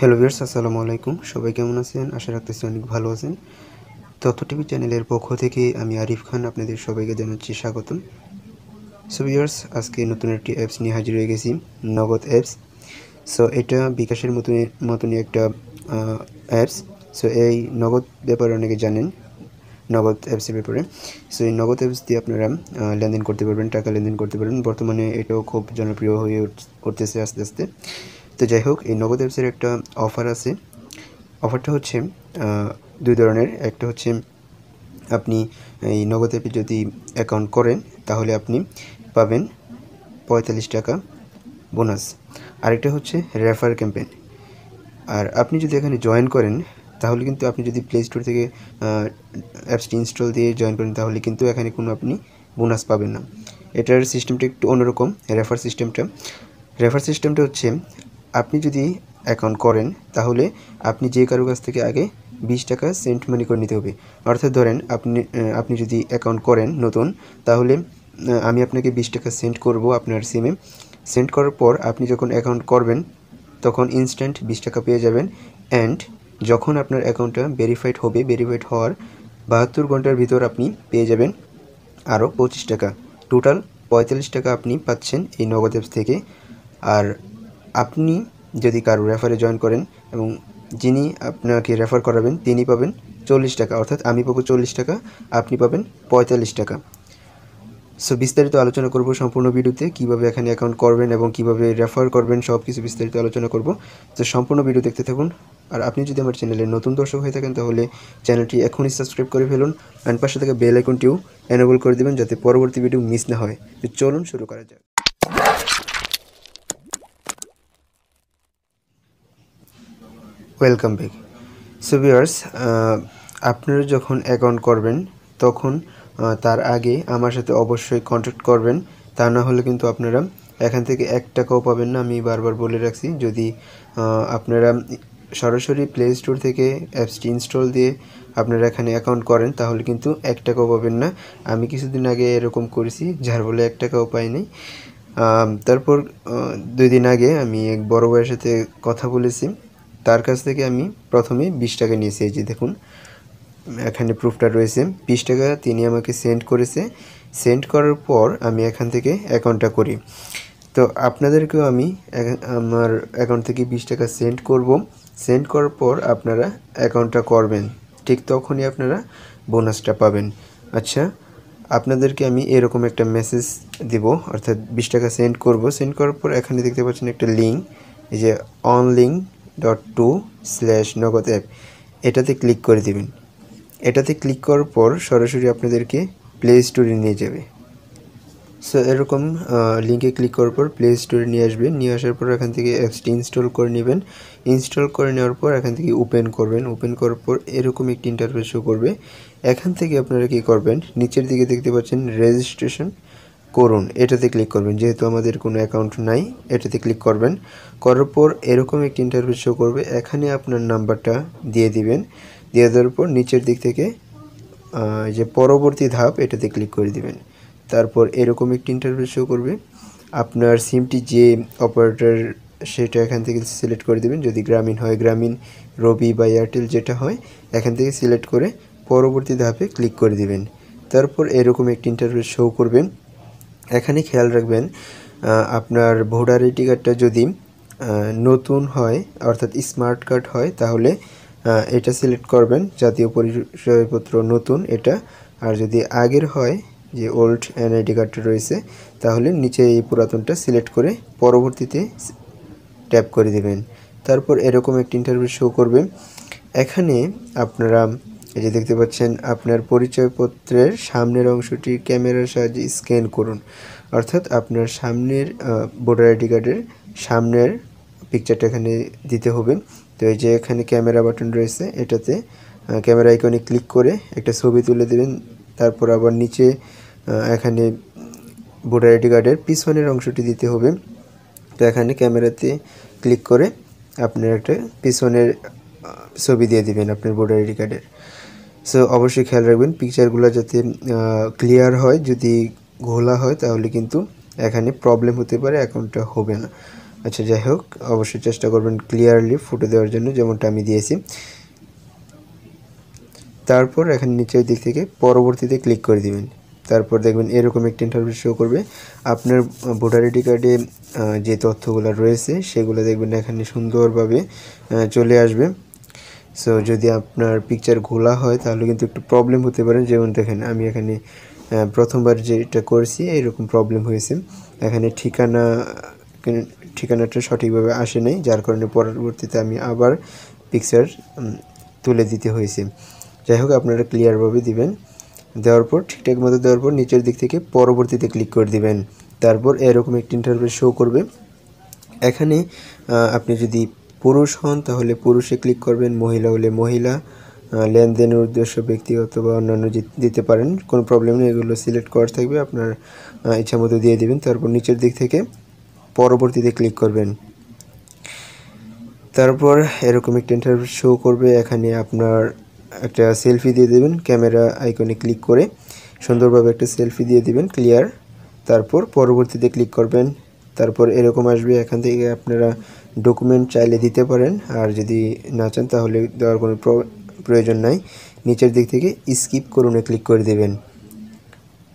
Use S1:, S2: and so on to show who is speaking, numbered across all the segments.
S1: hello viewers আসসালামু আলাইকুম সবাই কেমন আছেন আশা রাখতেছি অনেক ভালো আছেন তথ্য টিভি চ্যানেলের পক্ষ থেকে আমি আরিফ খান আপনাদের সবাইকে জানাচ্ছি স্বাগতম সো ভিয়ার্স আজকে নতুন একটি অ্যাপস নিয়ে হাজির হয়ে গেছি নগদ অ্যাপস সো এটা বিকাশের মতন মতনই একটা অ্যাপস সো এই নগদ ব্যাপারে অনেকে জানেন নগদ অ্যাপসের ব্যাপারে সো এই নগদ অ্যাপস দিয়ে আপনারা লেনদেন করতে পারবেন টাকা লেনদেন করতে পারবেন বর্তমানে এটাও খুব জনপ্রিয় হয়ে উঠতেছে আস্তে আস্তে তো যাই হোক এই নগদ অ্যাপসের একটা অফার আছে অফারটা হচ্ছে দুই ধরনের একটা হচ্ছে আপনি এই নগদ অ্যাপে যদি অ্যাকাউন্ট করেন তাহলে আপনি পাবেন পঁয়তাল্লিশ টাকা বোনাস আরেকটা হচ্ছে রেফার ক্যাম্পেন আর আপনি যদি এখানে জয়েন করেন তাহলে কিন্তু আপনি যদি প্লে স্টোর থেকে অ্যাপসটি ইনস্টল দিয়ে জয়েন করেন তাহলে কিন্তু এখানে কোনো আপনি বোনাস পাবেন না এটার সিস্টেমটা একটু অন্যরকম রেফার সিস্টেমটা রেফার সিস্টেমটা হচ্ছে আপনি যদি অ্যাকাউন্ট করেন তাহলে আপনি যে কারো কাছ থেকে আগে বিশ টাকা সেন্ট মানি করে নিতে হবে অর্থাৎ ধরেন আপনি আপনি যদি অ্যাকাউন্ট করেন নতুন তাহলে আমি আপনাকে বিশ টাকা সেন্ড করব আপনার সিমে সেন্ড করার পর আপনি যখন অ্যাকাউন্ট করবেন তখন ইনস্ট্যান্ট বিশ টাকা পেয়ে যাবেন অ্যান্ড যখন আপনার অ্যাকাউন্টটা ভেরিফাইড হবে ভেরিফাইড হওয়ার বাহাত্তর ঘন্টার ভিতর আপনি পেয়ে যাবেন আরও পঁচিশ টাকা টোটাল পঁয়তাল্লিশ টাকা আপনি পাচ্ছেন এই নগদ অ্যাপস থেকে আর আপনি যদি কারো রেফারে জয়েন করেন এবং যিনি আপনাকে রেফার করাবেন তিনি পাবেন চল্লিশ টাকা অর্থাৎ আমি পাবো চল্লিশ টাকা আপনি পাবেন পঁয়তাল্লিশ টাকা সো বিস্তারিত আলোচনা করব সম্পূর্ণ ভিডিওতে কীভাবে এখানে অ্যাকাউন্ট করবেন এবং কীভাবে রেফার করবেন সব কিছু বিস্তারিত আলোচনা করব তো সম্পূর্ণ ভিডিও দেখতে থাকুন আর আপনি যদি আমার চ্যানেলে নতুন দর্শক হয়ে থাকেন তাহলে চ্যানেলটি এখনই সাবস্ক্রাইব করে ফেলুন অ্যান্ড পাশে থেকে বেল আইকনটিও এনেবল করে দেবেন যাতে পরবর্তী ভিডিও মিস না হয় তো চলুন শুরু করা যাক ওয়েলকাম ব্যাক সুবিয়ার্স আপনারা যখন অ্যাকাউন্ট করবেন তখন তার আগে আমার সাথে অবশ্যই কন্ট্যাক্ট করবেন তা না হলে কিন্তু আপনারা এখান থেকে এক টাকাও পাবেন না আমি বারবার বলে রাখছি যদি আপনারা সরাসরি প্লে স্টোর থেকে অ্যাপসটি ইনস্টল দিয়ে আপনারা এখানে অ্যাকাউন্ট করেন তাহলে কিন্তু এক টাকাও পাবেন না আমি কিছুদিন আগে এরকম করেছি যার বলে এক টাকাও পাইনি তারপর দুই দিন আগে আমি এক বড় বয়সের সাথে কথা বলেছি তার কাছ থেকে আমি প্রথমে বিশ টাকা নিয়ে এসেছি দেখুন এখানে প্রুফটা রয়েছে বিশ টাকা তিনি আমাকে সেন্ড করেছে সেন্ড করার পর আমি এখান থেকে অ্যাকাউন্টটা করি তো আপনাদেরকেও আমি আমার অ্যাকাউন্ট থেকে বিশ টাকা সেন্ড করব সেন্ড করার পর আপনারা অ্যাকাউন্টটা করবেন ঠিক তখনই আপনারা বোনাসটা পাবেন আচ্ছা আপনাদেরকে আমি এরকম একটা মেসেজ দিব অর্থাৎ বিশ টাকা সেন্ড করব সেন্ড করার পর এখানে দেখতে পাচ্ছেন একটা লিঙ্ক এই যে on link dot to slash Nagad app এটাতে ক্লিক করে দিবেন এটাতে ক্লিক করার পর সরাসরি আপনাদেরকে প্লে স্টোরে নিয়ে যাবে সো এরকম লিঙ্কে ক্লিক করার পর প্লে স্টোরে নিয়ে আসবেন নিয়ে আসার পর এখান থেকে অ্যাপসটি ইনস্টল করে নেবেন ইনস্টল করে নেওয়ার পর এখান থেকে ওপেন করবেন ওপেন করার পর এরকম একটি ইন্টারফেস শো করবে এখান থেকে আপনারা কি করবেন নিচের দিকে দেখতে পাচ্ছেন রেজিস্ট্রেশন করুন এটাতে ক্লিক করবেন যেহেতু আমাদের কোনো অ্যাকাউন্ট নাই এটাতে ক্লিক করবেন করার পর এরকম একটি ইন্টারভিউ শো করবে এখানে আপনার নাম্বারটা দিয়ে দিবেন দিয়ে দেওয়ার পর নিচের দিক থেকে যে পরবর্তী ধাপ এটাতে ক্লিক করে দিবেন তারপর এরকম একটি ইন্টারভিউ শো করবে আপনার সিমটি যে অপারেটর সেটা এখান থেকে সিলেক্ট করে দেবেন যদি গ্রামীণ হয় গ্রামীণ রবি বা এয়ারটেল যেটা হয় এখান থেকে সিলেক্ট করে পরবর্তী ধাপে ক্লিক করে দিবেন তারপর এরকম একটি ইন্টারভিউ শো করবেন এখানে খেয়াল রাখবেন আপনার ভোটার আইডি কার্ডটা যদি নতুন হয় অর্থাৎ স্মার্ট কার্ড হয় তাহলে এটা সিলেক্ট করবেন জাতীয় পরিচয়পত্র নতুন এটা আর যদি আগের হয় যে ওল্ড এনআইডি কার্ডটা রয়েছে তাহলে নিচে এই পুরাতনটা সিলেক্ট করে পরবর্তীতে ট্যাপ করে দেবেন তারপর এরকম একটি ইন্টারভিউ শো করবে এখানে আপনারা এই যে দেখতে পাচ্ছেন আপনার পরিচয়পত্রের সামনের অংশটি ক্যামেরার সাহায্যে স্ক্যান করুন অর্থাৎ আপনার সামনের ভোটার আইডি কার্ডের সামনের পিকচারটা এখানে দিতে হবে তো এই যে এখানে ক্যামেরা বাটন রয়েছে এটাতে ক্যামেরা আইকনে ক্লিক করে একটা ছবি তুলে দেবেন তারপর আবার নিচে এখানে ভোটার আইডি কার্ডের পিছনের অংশটি দিতে হবে তো এখানে ক্যামেরাতে ক্লিক করে আপনার একটা পিছনের ছবি দিয়ে দিবেন আপনার ভোটার আইডি কার্ডের সো অবশ্যই খেয়াল রাখবেন পিকচারগুলো যাতে ক্লিয়ার হয় যদি ঘোলা হয় তাহলে কিন্তু এখানে প্রবলেম হতে পারে অ্যাকাউন্টটা হবে না আচ্ছা যাই হোক অবশ্যই চেষ্টা করবেন ক্লিয়ারলি ফুটে দেওয়ার জন্য যেমনটা আমি দিয়েছি তারপর এখানে নিচের দিক থেকে পরবর্তীতে ক্লিক করে দিবেন তারপর দেখবেন এরকম একটি ইন্টারভিউ শো করবে আপনার ভোটার আইডি কার্ডে যে তথ্যগুলো রয়েছে সেগুলো দেখবেন এখানে সুন্দরভাবে চলে আসবে সো যদি আপনার পিকচার ঘোলা হয় তাহলে কিন্তু একটু প্রবলেম হতে পারে যেমন দেখেন আমি এখানে প্রথমবার যেটা করছি এরকম প্রবলেম হয়েছে এখানে ঠিকানা ঠিকানাটা সঠিকভাবে আসে নাই যার কারণে পরবর্তীতে আমি আবার পিকচার তুলে দিতে হয়েছে যাই হোক আপনারা ক্লিয়ারভাবে দিবেন দেওয়ার পর ঠিকঠাক মতো দেওয়ার পর নিচের দিক থেকে পরবর্তীতে ক্লিক করে দিবেন তারপর এরকম একটি ইন্টারভিউ শো করবে এখানে আপনি যদি পুরুষ হন তাহলে পুরুষে ক্লিক করবেন মহিলা হলে মহিলা লেনদেনের উদ্দেশ্য ব্যক্তিগত বা অন্যান্য দিতে পারেন কোনো প্রবলেম নেই এগুলো সিলেক্ট করার থাকবে আপনার ইচ্ছা মতো দিয়ে দেবেন তারপর নিচের দিক থেকে পরবর্তীতে ক্লিক করবেন তারপর এরকম একটা ইন্টারভিউ শো করবে এখানে আপনার একটা সেলফি দিয়ে দেবেন ক্যামেরা আইকনে ক্লিক করে সুন্দরভাবে একটা সেলফি দিয়ে দেবেন ক্লিয়ার তারপর পরবর্তীতে ক্লিক করবেন তারপর এরকম আসবে এখান থেকে আপনারা ডকুমেন্ট চাইলে দিতে পারেন আর যদি না চান তাহলে দেওয়ার কোনো প্রয়োজন নাই নিচের দিক থেকে স্কিপ করুনে ক্লিক করে দেবেন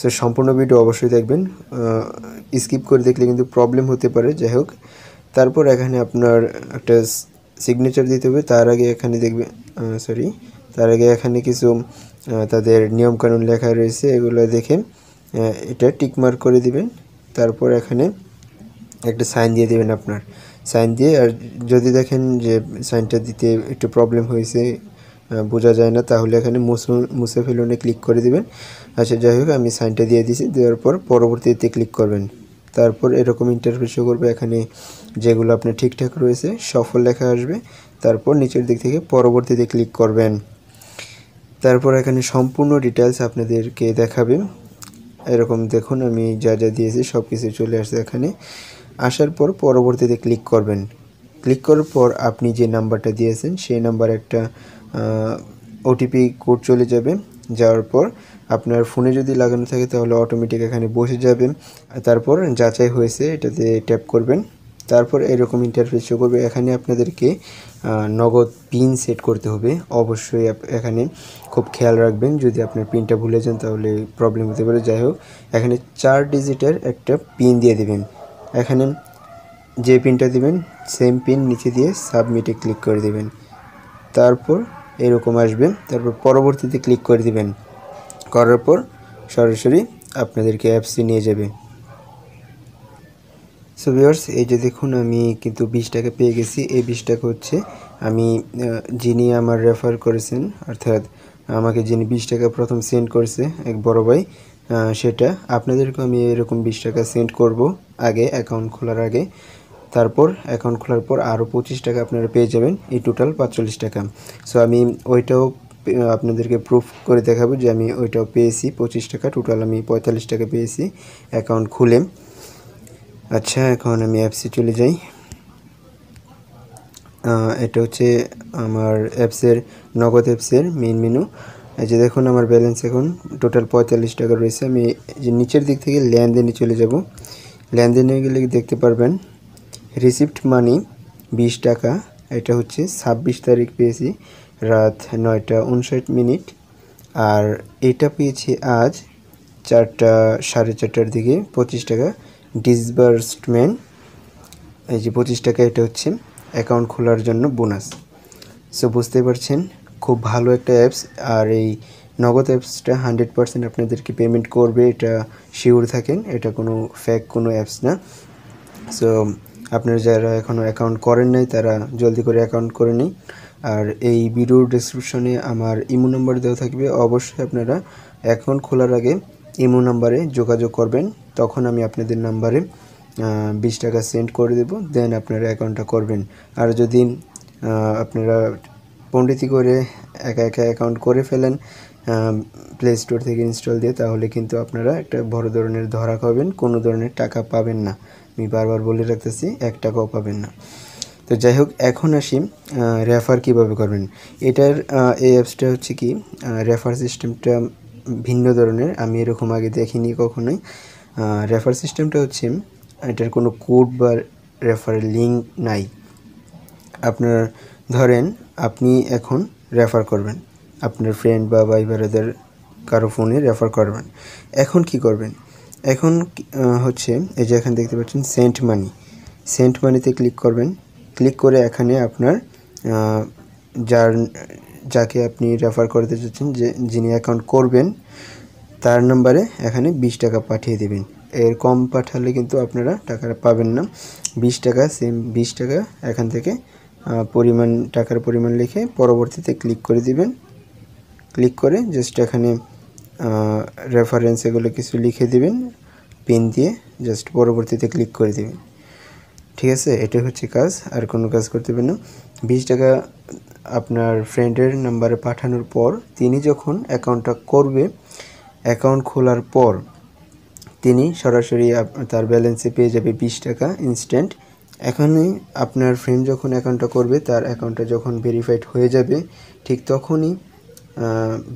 S1: সো সম্পূর্ণ ভিডিও অবশ্যই দেখবেন স্কিপ করে দেখলে কিন্তু প্রবলেম হতে পারে যাই হোক তারপর এখানে আপনার একটা সিগনেচার দিতে হবে তার আগে এখানে দেখবেন সরি তার আগে এখানে কিছু তাদের নিয়মকানুন লেখা রয়েছে এগুলো দেখে এটা টিকমার্ক করে দিবেন তারপর এখানে একটা সাইন দিয়ে দেবেন আপনার সাইন দিয়ে আর যদি দেখেন যে সাইনটা দিতে একটু প্রবলেম হয়েছে বোঝা যায় না তাহলে এখানে মুছে ফেলুনে ক্লিক করে দিবেন আচ্ছা যাই হোক আমি সাইনটা দিয়ে দিয়েছি দেওয়ার পর পরবর্তীতে ক্লিক করবেন তারপর এরকম ইন্টারভিউ শো করবে এখানে যেগুলো আপনার ঠিকঠাক রয়েছে সফল লেখা আসবে তারপর নিচের দিক থেকে পরবর্তীতে ক্লিক করবেন তারপর এখানে সম্পূর্ণ ডিটেলস আপনাদেরকে দেখাবে এরকম দেখুন আমি যা যা দিয়েছি সব কিছু চলে আসছে এখানে আসার পর পরবর্তীতে ক্লিক করবেন ক্লিক করার পর আপনি যে নাম্বারটা দিয়েছেন সেই নাম্বার একটা ওটিপি কোড চলে যাবে যাওয়ার পর আপনার ফোনে যদি লাগানো থাকে তাহলে অটোমেটিক এখানে বসে যাবেন তারপর যাচাই হয়েছে এটাতে ট্যাপ করবেন তারপর এরকম ইন্টারফেস শো করবে এখানে আপনাদেরকে নগদ পিন সেট করতে হবে অবশ্যই এখানে খুব খেয়াল রাখবেন যদি আপনার পিনটা ভুলে যান তাহলে প্রবলেম হতে পারে যাই হোক এখানে চার ডিজিটের একটা পিন দিয়ে দেবেন এখানে যে পিনটা দিবেন সেম পিন নিচে দিয়ে সাবমিটে ক্লিক করে দিবেন তারপর এরকম আসবে তারপর পরবর্তীতে ক্লিক করে দিবেন করার পর সরাসরি আপনাদেরকে অ্যাপসে নিয়ে যাবে সো ভিওর্স এই যে দেখুন আমি কিন্তু বিশ টাকা পেয়ে গেছি এই বিশ টাকা হচ্ছে আমি যিনি আমার রেফার করেছেন অর্থাৎ আমাকে যিনি বিশ টাকা প্রথম সেন্ড করেছে এক বড় ভাই সেটা আপনাদেরকে আমি এরকম বিশ টাকা সেন্ড করব আগে অ্যাকাউন্ট খোলার আগে তারপর অ্যাকাউন্ট খোলার পর আরও পঁচিশ টাকা আপনারা পেয়ে যাবেন এই টোটাল পাঁচচল্লিশ টাকা সো আমি ওইটাও আপনাদেরকে প্রুফ করে দেখাবো যে আমি ওইটাও পেয়েছি পঁচিশ টাকা টোটাল আমি পঁয়তাল্লিশ টাকা পেয়েছি অ্যাকাউন্ট খুলে আচ্ছা এখন আমি অ্যাপসে চলে যাই এটা হচ্ছে আমার অ্যাপসের নগদ অ্যাপসের মেন মেনু এই যে দেখুন আমার ব্যালেন্স এখন টোটাল পঁয়তাল্লিশ টাকা রয়েছে আমি যে নিচের দিক থেকে লেনদেনে চলে যাব লেনদেনে গেলে দেখতে পারবেন রিসিপ্ট মানি বিশ টাকা এটা হচ্ছে ছাব্বিশ তারিখ পেয়েছি রাত নয়টা উনষাট মিনিট আর এটা পেয়েছি আজ চারটা সাড়ে চারটার দিকে পঁচিশ টাকা ডিসবার্সমেন্ট এই যে পঁচিশ টাকা এটা হচ্ছে অ্যাকাউন্ট খোলার জন্য বোনাস সো বুঝতে পারছেন খুব ভালো একটা অ্যাপস আর এই নগদ অ্যাপসটা হান্ড্রেড পারসেন্ট আপনাদেরকে পেমেন্ট করবে এটা শিওর থাকেন এটা কোনো ফ্যাক কোনো অ্যাপস না সো আপনারা যারা এখনও অ্যাকাউন্ট করেন নাই তারা জলদি করে অ্যাকাউন্ট করে নিন আর এই ভিডিওর ডিসক্রিপশনে আমার ইমো নাম্বার দেওয়া থাকবে অবশ্যই আপনারা অ্যাকাউন্ট খোলার আগে ইমো নাম্বারে যোগাযোগ করবেন তখন আমি আপনাদের নাম্বারে বিশ টাকা সেন্ড করে দেব দেন আপনারা অ্যাকাউন্টটা করবেন আর যদি আপনারা পন্ডিতি করে একা একা অ্যাকাউন্ট করে ফেলেন প্লে স্টোর থেকে ইনস্টল দিয়ে তাহলে কিন্তু আপনারা একটা বড় ধরনের ধরা খাবেন কোনো ধরনের টাকা পাবেন না আমি বারবার বলে রাখতেছি এক টাকাও পাবেন না তো যাই হোক এখন আসি রেফার কিভাবে করবেন এটার এই অ্যাপসটা হচ্ছে কি রেফার সিস্টেমটা ভিন্ন ধরনের আমি এরকম আগে দেখিনি কখনোই রেফার সিস্টেমটা হচ্ছে এটার কোনো কোড বা রেফারের লিঙ্ক নাই আপনার ধরেন আপনি এখন রেফার করবেন আপনার ফ্রেন্ড বা ভাই বেড়াদের কারো ফোনে রেফার করবেন এখন কি করবেন এখন হচ্ছে এই যে এখানে দেখতে পাচ্ছেন সেন্ট মানি সেন্ট মানিতে ক্লিক করবেন ক্লিক করে এখানে আপনার যার যাকে আপনি রেফার করতে চাচ্ছেন যে যিনি অ্যাকাউন্ট করবেন তার নাম্বারে এখানে বিশ টাকা পাঠিয়ে দেবেন এর কম পাঠালে কিন্তু আপনারা টাকাটা পাবেন না বিশ টাকা সেম বিশ টাকা এখান থেকে পরিমাণ টাকার পরিমাণ লিখে পরবর্তীতে ক্লিক করে দিবেন ক্লিক করে জাস্ট এখানে রেফারেন্স এগুলো কিছু লিখে দিবেন পেন দিয়ে জাস্ট পরবর্তীতে ক্লিক করে দিবেন ঠিক আছে এটা হচ্ছে কাজ আর কোনো কাজ করতে পারেন না বিশ টাকা আপনার ফ্রেন্ডের নাম্বারে পাঠানোর পর তিনি যখন অ্যাকাউন্টটা করবে অ্যাকাউন্ট খোলার পর তিনি সরাসরি তার ব্যালেন্সে পেয়ে যাবে বিশ টাকা ইনস্ট্যান্ট এখানে আপনার ফ্রেন্ড যখন অ্যাকাউন্টটা করবে তার অ্যাকাউন্টটা যখন ভেরিফাইড হয়ে যাবে ঠিক তখনই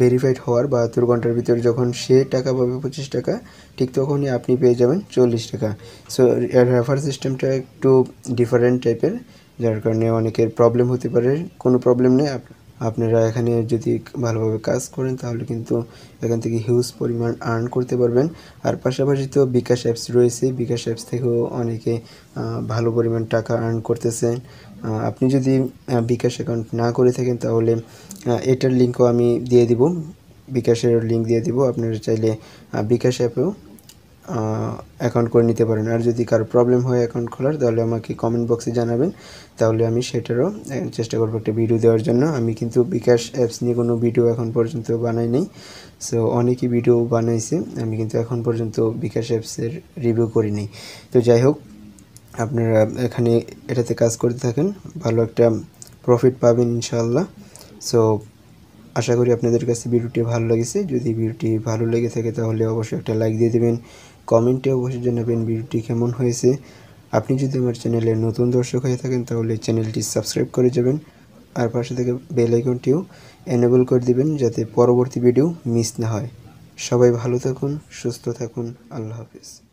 S1: ভেরিফাইড হওয়ার বাহাত্তর ঘন্টার ভিতরে যখন সে টাকা পাবে পঁচিশ টাকা ঠিক তখনই আপনি পেয়ে যাবেন চল্লিশ টাকা সো রেফার সিস্টেমটা একটু ডিফারেন্ট টাইপের যার কারণে অনেকের প্রবলেম হতে পারে কোনো প্রবলেম নেই আপনারা এখানে যদি ভালোভাবে কাজ করেন তাহলে কিন্তু এখান থেকে হিউজ পরিমাণ আর্ন করতে পারবেন আর পাশাপাশি তো বিকাশ অ্যাপস রয়েছে বিকাশ অ্যাপস থেকেও অনেকে ভালো পরিমাণ টাকা আর্ন করতেছেন আপনি যদি বিকাশ অ্যাকাউন্ট না করে থাকেন তাহলে এটার লিঙ্কও আমি দিয়ে দিব বিকাশের লিঙ্ক দিয়ে দিব আপনারা চাইলে বিকাশ অ্যাপেও অ্যাকাউন্ট করে নিতে পারেন আর যদি কারো প্রবলেম হয় অ্যাকাউন্ট খোলার তাহলে আমাকে কমেন্ট বক্সে জানাবেন তাহলে আমি সেটারও চেষ্টা করবো একটা ভিডিও দেওয়ার জন্য আমি কিন্তু বিকাশ অ্যাপস নিয়ে কোনো ভিডিও এখন পর্যন্ত বানাই নাই সো অনেকই ভিডিও বানাইছে আমি কিন্তু এখন পর্যন্ত বিকাশ অ্যাপসের রিভিউ করিনি তো যাই হোক আপনারা এখানে এটাতে কাজ করতে থাকেন ভালো একটা প্রফিট পাবেন ইনশাল্লাহ সো আশা করি আপনাদের কাছে ভিডিওটি ভালো লেগেছে যদি ভিডিওটি ভালো লেগে থাকে তাহলে অবশ্যই একটা লাইক দিয়ে দেবেন কমেন্টে অবশ্যই জানাবেন ভিডিওটি কেমন হয়েছে আপনি যদি আমার চ্যানেলে নতুন দর্শক হয়ে থাকেন তাহলে চ্যানেলটি সাবস্ক্রাইব করে যাবেন আর পাশে থেকে বেল আইকনটিও এনেবল করে দিবেন যাতে পরবর্তী ভিডিও মিস না হয় সবাই ভালো থাকুন সুস্থ থাকুন আল্লাহ হাফিজ